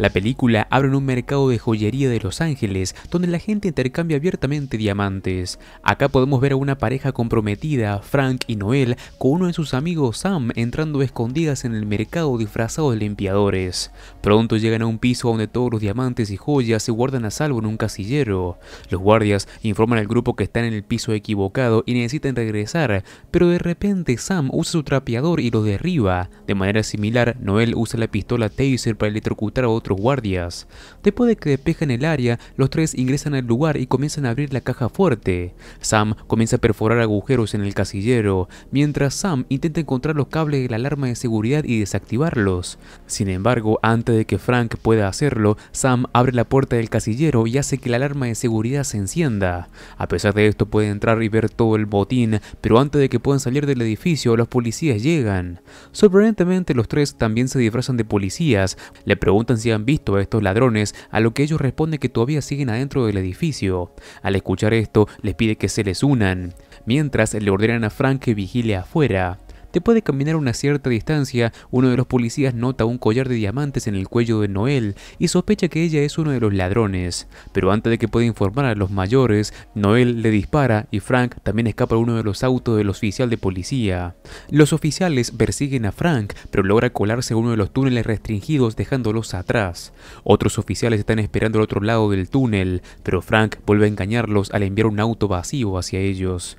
La película abre en un mercado de joyería de Los Ángeles, donde la gente intercambia abiertamente diamantes. Acá podemos ver a una pareja comprometida, Frank y Noel, con uno de sus amigos Sam entrando escondidas en el mercado disfrazados de limpiadores. Pronto llegan a un piso donde todos los diamantes y joyas se guardan a salvo en un casillero. Los guardias informan al grupo que están en el piso equivocado y necesitan regresar, pero de repente Sam usa su trapeador y lo derriba. De manera similar, Noel usa la pistola Taser para electrocutar a otro guardias. Después de que despejan el área, los tres ingresan al lugar y comienzan a abrir la caja fuerte. Sam comienza a perforar agujeros en el casillero, mientras Sam intenta encontrar los cables de la alarma de seguridad y desactivarlos. Sin embargo, antes de que Frank pueda hacerlo, Sam abre la puerta del casillero y hace que la alarma de seguridad se encienda. A pesar de esto puede entrar y ver todo el botín, pero antes de que puedan salir del edificio, los policías llegan. Sorprendentemente los tres también se disfrazan de policías, le preguntan si han visto a estos ladrones, a lo que ellos responden que todavía siguen adentro del edificio. Al escuchar esto, les pide que se les unan, mientras le ordenan a Frank que vigile afuera. Después de caminar una cierta distancia, uno de los policías nota un collar de diamantes en el cuello de Noel y sospecha que ella es uno de los ladrones. Pero antes de que pueda informar a los mayores, Noel le dispara y Frank también escapa a uno de los autos del oficial de policía. Los oficiales persiguen a Frank, pero logra colarse a uno de los túneles restringidos dejándolos atrás. Otros oficiales están esperando al otro lado del túnel, pero Frank vuelve a engañarlos al enviar un auto vacío hacia ellos.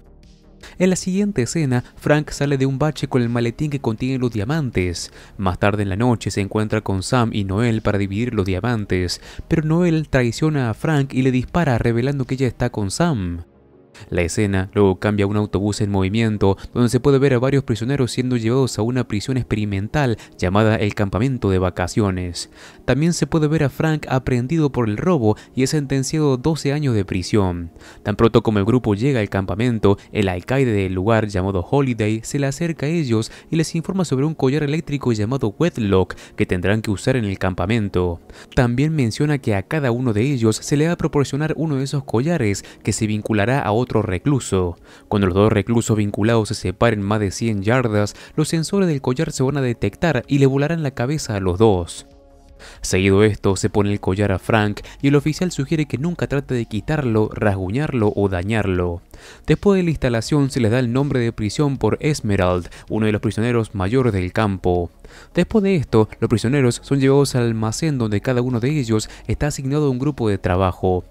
En la siguiente escena, Frank sale de un bache con el maletín que contiene los diamantes. Más tarde en la noche se encuentra con Sam y Noel para dividir los diamantes, pero Noel traiciona a Frank y le dispara revelando que ella está con Sam. La escena luego cambia a un autobús en movimiento, donde se puede ver a varios prisioneros siendo llevados a una prisión experimental llamada el campamento de vacaciones. También se puede ver a Frank aprehendido por el robo y es sentenciado 12 años de prisión. Tan pronto como el grupo llega al campamento, el alcaide del lugar llamado Holiday se le acerca a ellos y les informa sobre un collar eléctrico llamado Wedlock que tendrán que usar en el campamento. También menciona que a cada uno de ellos se le va a proporcionar uno de esos collares que se vinculará a otro recluso. Cuando los dos reclusos vinculados se separen más de 100 yardas, los sensores del collar se van a detectar y le volarán la cabeza a los dos. Seguido esto, se pone el collar a Frank y el oficial sugiere que nunca trate de quitarlo, rasguñarlo o dañarlo. Después de la instalación se les da el nombre de prisión por Esmerald, uno de los prisioneros mayores del campo. Después de esto, los prisioneros son llevados al almacén donde cada uno de ellos está asignado a un grupo de trabajo.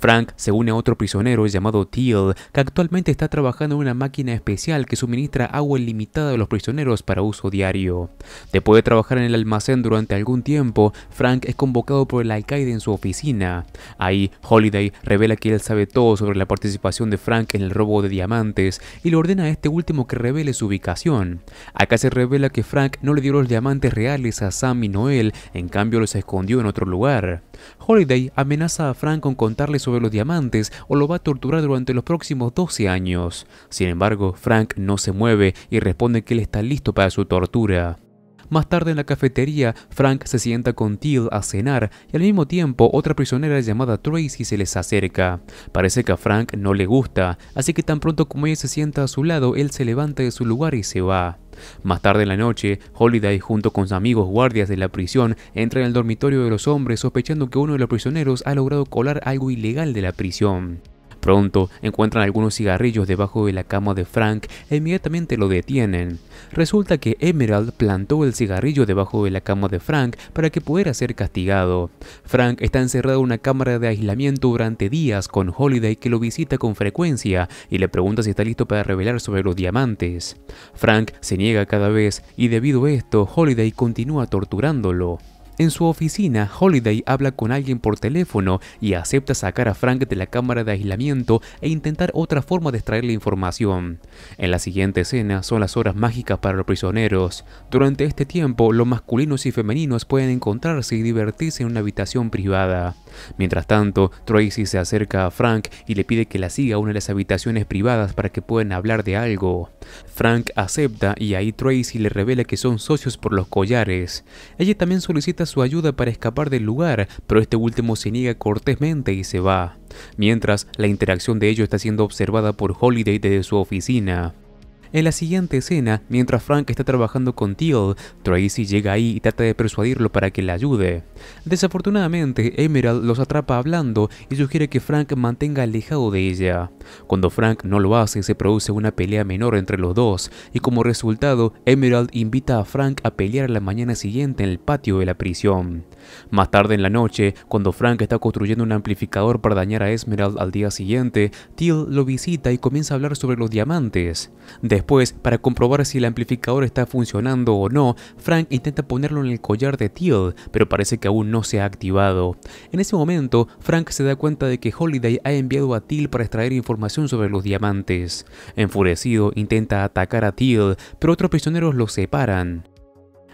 Frank se une a otro prisionero llamado Teal, que actualmente está trabajando en una máquina especial que suministra agua ilimitada a los prisioneros para uso diario. Después de trabajar en el almacén durante algún tiempo, Frank es convocado por el alcaide en su oficina. Ahí, Holiday revela que él sabe todo sobre la participación de Frank en el robo de diamantes y le ordena a este último que revele su ubicación. Acá se revela que Frank no le dio los diamantes reales a Sam y Noel, en cambio los escondió en otro lugar. Holiday amenaza a Frank con contarle sobre los diamantes o lo va a torturar durante los próximos 12 años. Sin embargo, Frank no se mueve y responde que él está listo para su tortura. Más tarde en la cafetería, Frank se sienta con Teal a cenar y al mismo tiempo otra prisionera llamada Tracy se les acerca. Parece que a Frank no le gusta, así que tan pronto como ella se sienta a su lado, él se levanta de su lugar y se va. Más tarde en la noche, Holiday junto con sus amigos guardias de la prisión entra en el dormitorio de los hombres sospechando que uno de los prisioneros ha logrado colar algo ilegal de la prisión. Pronto encuentran algunos cigarrillos debajo de la cama de Frank e inmediatamente lo detienen. Resulta que Emerald plantó el cigarrillo debajo de la cama de Frank para que pudiera ser castigado. Frank está encerrado en una cámara de aislamiento durante días con Holiday que lo visita con frecuencia y le pregunta si está listo para revelar sobre los diamantes. Frank se niega cada vez y debido a esto Holiday continúa torturándolo. En su oficina, Holiday habla con alguien por teléfono y acepta sacar a Frank de la cámara de aislamiento e intentar otra forma de extraer la información. En la siguiente escena son las horas mágicas para los prisioneros. Durante este tiempo, los masculinos y femeninos pueden encontrarse y divertirse en una habitación privada. Mientras tanto, Tracy se acerca a Frank y le pide que la siga a una de las habitaciones privadas para que puedan hablar de algo. Frank acepta y ahí Tracy le revela que son socios por los collares. Ella también solicita su ayuda para escapar del lugar, pero este último se niega cortésmente y se va. Mientras, la interacción de ellos está siendo observada por Holiday desde su oficina. En la siguiente escena, mientras Frank está trabajando con Teal, Tracy llega ahí y trata de persuadirlo para que le ayude. Desafortunadamente, Emerald los atrapa hablando y sugiere que Frank mantenga alejado de ella. Cuando Frank no lo hace, se produce una pelea menor entre los dos, y como resultado, Emerald invita a Frank a pelear la mañana siguiente en el patio de la prisión. Más tarde en la noche, cuando Frank está construyendo un amplificador para dañar a Emerald al día siguiente, Teal lo visita y comienza a hablar sobre los diamantes. Después, para comprobar si el amplificador está funcionando o no, Frank intenta ponerlo en el collar de Teal, pero parece que aún no se ha activado. En ese momento, Frank se da cuenta de que Holiday ha enviado a Teal para extraer información sobre los diamantes. Enfurecido, intenta atacar a Teal, pero otros prisioneros lo separan.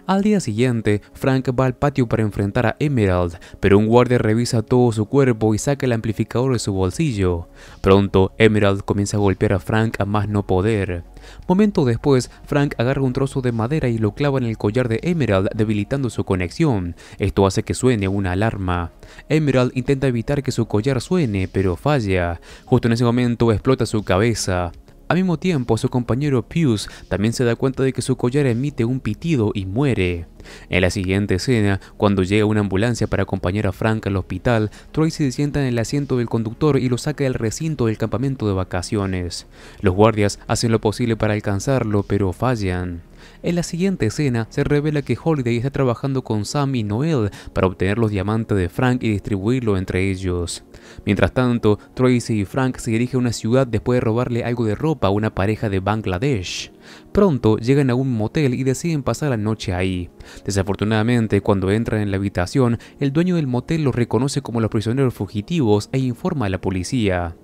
Al día siguiente, Frank va al patio para enfrentar a Emerald, pero un guardia revisa todo su cuerpo y saca el amplificador de su bolsillo. Pronto, Emerald comienza a golpear a Frank a más no poder. Momento después, Frank agarra un trozo de madera y lo clava en el collar de Emerald, debilitando su conexión. Esto hace que suene una alarma. Emerald intenta evitar que su collar suene, pero falla. Justo en ese momento explota su cabeza. Al mismo tiempo, su compañero Pius también se da cuenta de que su collar emite un pitido y muere. En la siguiente escena, cuando llega una ambulancia para acompañar a Frank al hospital, Troy se sienta en el asiento del conductor y lo saca del recinto del campamento de vacaciones. Los guardias hacen lo posible para alcanzarlo, pero fallan. En la siguiente escena se revela que Holiday está trabajando con Sam y Noel para obtener los diamantes de Frank y distribuirlo entre ellos. Mientras tanto, Tracy y Frank se dirigen a una ciudad después de robarle algo de ropa a una pareja de Bangladesh. Pronto llegan a un motel y deciden pasar la noche ahí. Desafortunadamente, cuando entran en la habitación, el dueño del motel los reconoce como los prisioneros fugitivos e informa a la policía.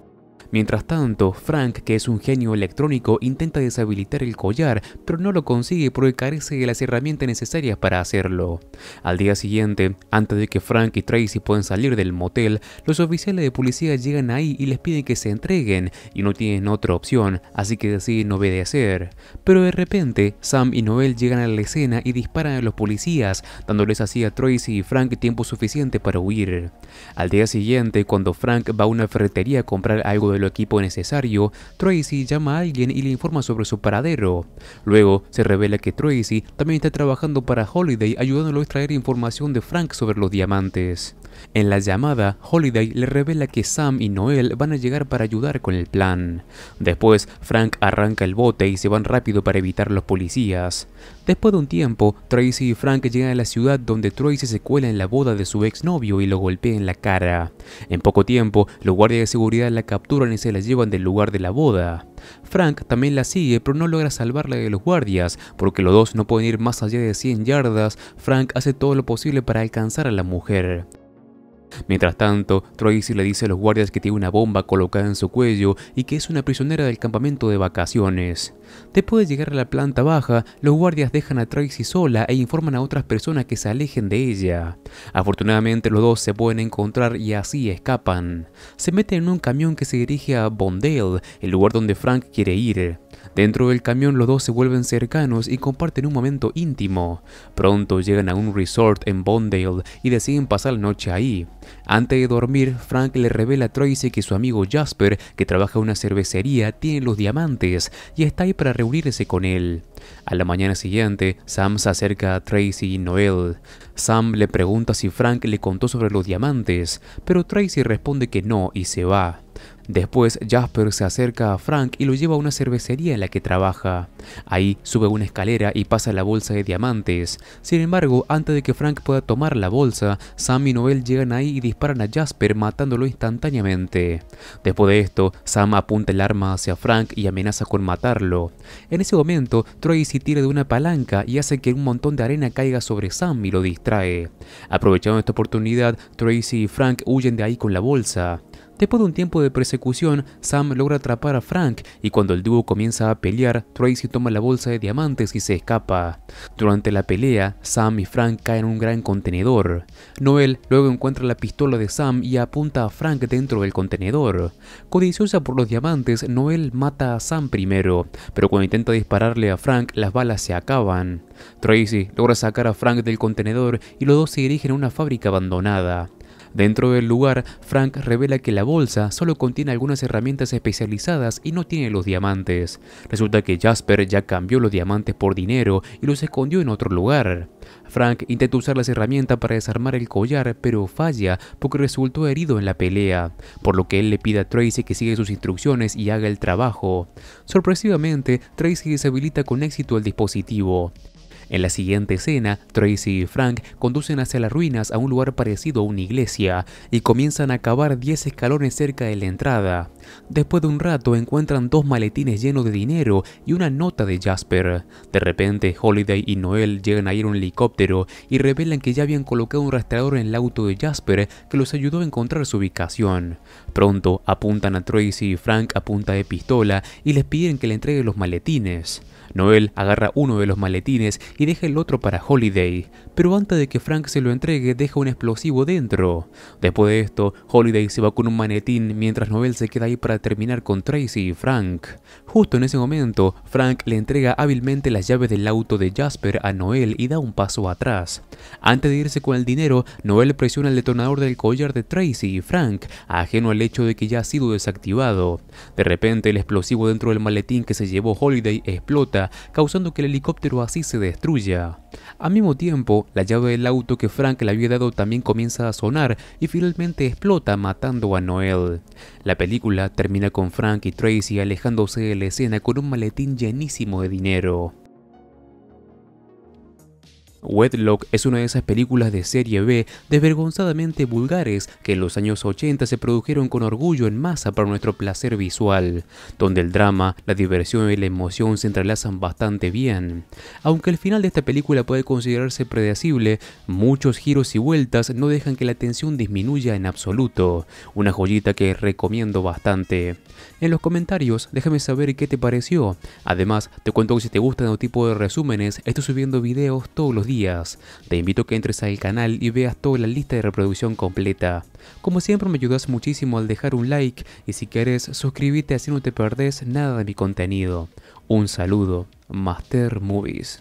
Mientras tanto, Frank, que es un genio electrónico, intenta deshabilitar el collar, pero no lo consigue porque carece de las herramientas necesarias para hacerlo. Al día siguiente, antes de que Frank y Tracy puedan salir del motel, los oficiales de policía llegan ahí y les piden que se entreguen, y no tienen otra opción, así que deciden obedecer. Pero de repente, Sam y Noel llegan a la escena y disparan a los policías, dándoles así a Tracy y Frank tiempo suficiente para huir. Al día siguiente, cuando Frank va a una ferretería a comprar algo de el equipo necesario, Tracy llama a alguien y le informa sobre su paradero. Luego, se revela que Tracy también está trabajando para Holiday ayudándolo a extraer información de Frank sobre los diamantes. En la llamada, Holiday le revela que Sam y Noel van a llegar para ayudar con el plan. Después, Frank arranca el bote y se van rápido para evitar los policías. Después de un tiempo, Tracy y Frank llegan a la ciudad donde Tracy se cuela en la boda de su exnovio y lo golpea en la cara. En poco tiempo, los guardias de seguridad la capturan y se la llevan del lugar de la boda. Frank también la sigue pero no logra salvarla de los guardias, porque los dos no pueden ir más allá de 100 yardas, Frank hace todo lo posible para alcanzar a la mujer. Mientras tanto, Tracy le dice a los guardias que tiene una bomba colocada en su cuello y que es una prisionera del campamento de vacaciones. Después de llegar a la planta baja, los guardias dejan a Tracy sola e informan a otras personas que se alejen de ella. Afortunadamente los dos se pueden encontrar y así escapan. Se meten en un camión que se dirige a Bondale, el lugar donde Frank quiere ir. Dentro del camión los dos se vuelven cercanos y comparten un momento íntimo. Pronto llegan a un resort en Bondale y deciden pasar la noche ahí. Antes de dormir, Frank le revela a Tracy que su amigo Jasper, que trabaja en una cervecería, tiene los diamantes y está ahí para reunirse con él. A la mañana siguiente, Sam se acerca a Tracy y Noel. Sam le pregunta si Frank le contó sobre los diamantes, pero Tracy responde que no y se va. Después Jasper se acerca a Frank y lo lleva a una cervecería en la que trabaja. Ahí sube una escalera y pasa la bolsa de diamantes. Sin embargo, antes de que Frank pueda tomar la bolsa, Sam y Noel llegan ahí y disparan a Jasper matándolo instantáneamente. Después de esto, Sam apunta el arma hacia Frank y amenaza con matarlo. En ese momento, Tracy tira de una palanca y hace que un montón de arena caiga sobre Sam y lo distrae. Aprovechando esta oportunidad, Tracy y Frank huyen de ahí con la bolsa. Después de un tiempo de persecución, Sam logra atrapar a Frank y cuando el dúo comienza a pelear, Tracy toma la bolsa de diamantes y se escapa. Durante la pelea, Sam y Frank caen en un gran contenedor. Noel luego encuentra la pistola de Sam y apunta a Frank dentro del contenedor. Codiciosa por los diamantes, Noel mata a Sam primero, pero cuando intenta dispararle a Frank, las balas se acaban. Tracy logra sacar a Frank del contenedor y los dos se dirigen a una fábrica abandonada. Dentro del lugar, Frank revela que la bolsa solo contiene algunas herramientas especializadas y no tiene los diamantes. Resulta que Jasper ya cambió los diamantes por dinero y los escondió en otro lugar. Frank intenta usar las herramientas para desarmar el collar, pero falla porque resultó herido en la pelea, por lo que él le pide a Tracy que siga sus instrucciones y haga el trabajo. Sorpresivamente, Tracy deshabilita con éxito el dispositivo. En la siguiente escena, Tracy y Frank conducen hacia las ruinas a un lugar parecido a una iglesia y comienzan a cavar 10 escalones cerca de la entrada. Después de un rato encuentran dos maletines llenos de dinero y una nota de Jasper. De repente Holiday y Noel llegan a ir a un helicóptero y revelan que ya habían colocado un rastreador en el auto de Jasper que los ayudó a encontrar su ubicación. Pronto apuntan a Tracy y Frank a punta de pistola y les piden que le entreguen los maletines. Noel agarra uno de los maletines y deja el otro para Holiday, pero antes de que Frank se lo entregue deja un explosivo dentro. Después de esto, Holiday se va con un maletín mientras Noel se queda ahí para terminar con Tracy y Frank. Justo en ese momento, Frank le entrega hábilmente las llaves del auto de Jasper a Noel y da un paso atrás. Antes de irse con el dinero, Noel presiona el detonador del collar de Tracy y Frank, ajeno al hecho de que ya ha sido desactivado. De repente, el explosivo dentro del maletín que se llevó Holiday explota, causando que el helicóptero así se destruya. Al mismo tiempo, la llave del auto que Frank le había dado también comienza a sonar y finalmente explota matando a Noel. La película termina con Frank y Tracy alejándose de la escena con un maletín llenísimo de dinero. Wedlock es una de esas películas de serie B desvergonzadamente vulgares que en los años 80 se produjeron con orgullo en masa para nuestro placer visual, donde el drama, la diversión y la emoción se entrelazan bastante bien. Aunque el final de esta película puede considerarse predecible, muchos giros y vueltas no dejan que la tensión disminuya en absoluto, una joyita que recomiendo bastante. En los comentarios déjame saber qué te pareció, además te cuento que si te gustan otro este tipo de resúmenes, estoy subiendo videos todos los días te invito a que entres al canal y veas toda la lista de reproducción completa. Como siempre me ayudas muchísimo al dejar un like y si quieres suscribirte así no te perdés nada de mi contenido. Un saludo, Master Movies.